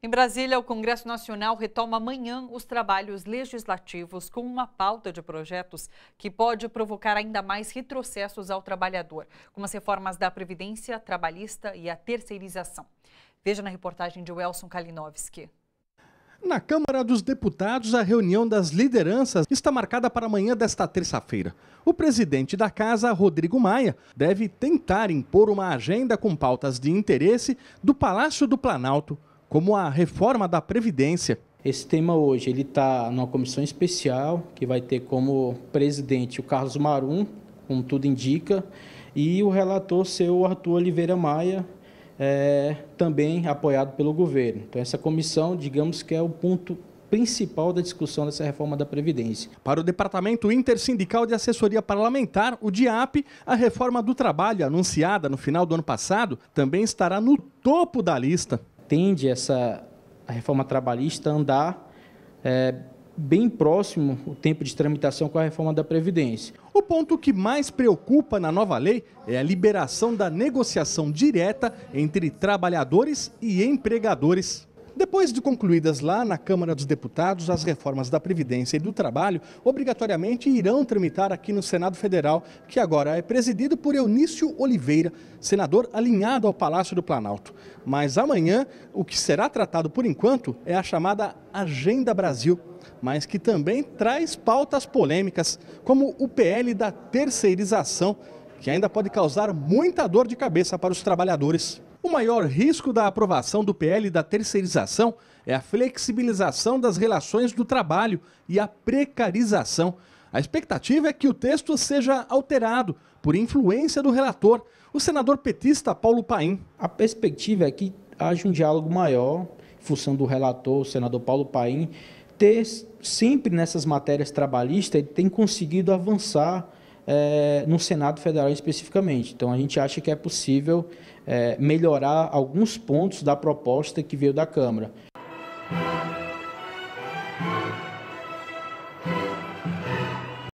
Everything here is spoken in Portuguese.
Em Brasília, o Congresso Nacional retoma amanhã os trabalhos legislativos com uma pauta de projetos que pode provocar ainda mais retrocessos ao trabalhador, como as reformas da Previdência, Trabalhista e a terceirização. Veja na reportagem de Welson Kalinowski. Na Câmara dos Deputados, a reunião das lideranças está marcada para amanhã desta terça-feira. O presidente da casa, Rodrigo Maia, deve tentar impor uma agenda com pautas de interesse do Palácio do Planalto como a reforma da Previdência. Esse tema hoje ele está numa comissão especial que vai ter como presidente o Carlos Marum, como tudo indica, e o relator seu Arthur Oliveira Maia, é, também apoiado pelo governo. Então essa comissão, digamos que é o ponto principal da discussão dessa reforma da Previdência. Para o Departamento Intersindical de Assessoria Parlamentar, o DIAP, a reforma do trabalho anunciada no final do ano passado também estará no topo da lista tende essa a reforma trabalhista a andar é, bem próximo o tempo de tramitação com a reforma da Previdência. O ponto que mais preocupa na nova lei é a liberação da negociação direta entre trabalhadores e empregadores. Depois de concluídas lá na Câmara dos Deputados, as reformas da Previdência e do Trabalho obrigatoriamente irão tramitar aqui no Senado Federal, que agora é presidido por Eunício Oliveira, senador alinhado ao Palácio do Planalto. Mas amanhã, o que será tratado por enquanto é a chamada Agenda Brasil, mas que também traz pautas polêmicas, como o PL da terceirização, que ainda pode causar muita dor de cabeça para os trabalhadores. O maior risco da aprovação do PL da terceirização é a flexibilização das relações do trabalho e a precarização. A expectativa é que o texto seja alterado por influência do relator, o senador petista Paulo Paim. A perspectiva é que haja um diálogo maior, em função do relator, o senador Paulo Paim, ter sempre nessas matérias trabalhistas, ele tem conseguido avançar é, no Senado Federal especificamente. Então, a gente acha que é possível é, melhorar alguns pontos da proposta que veio da Câmara.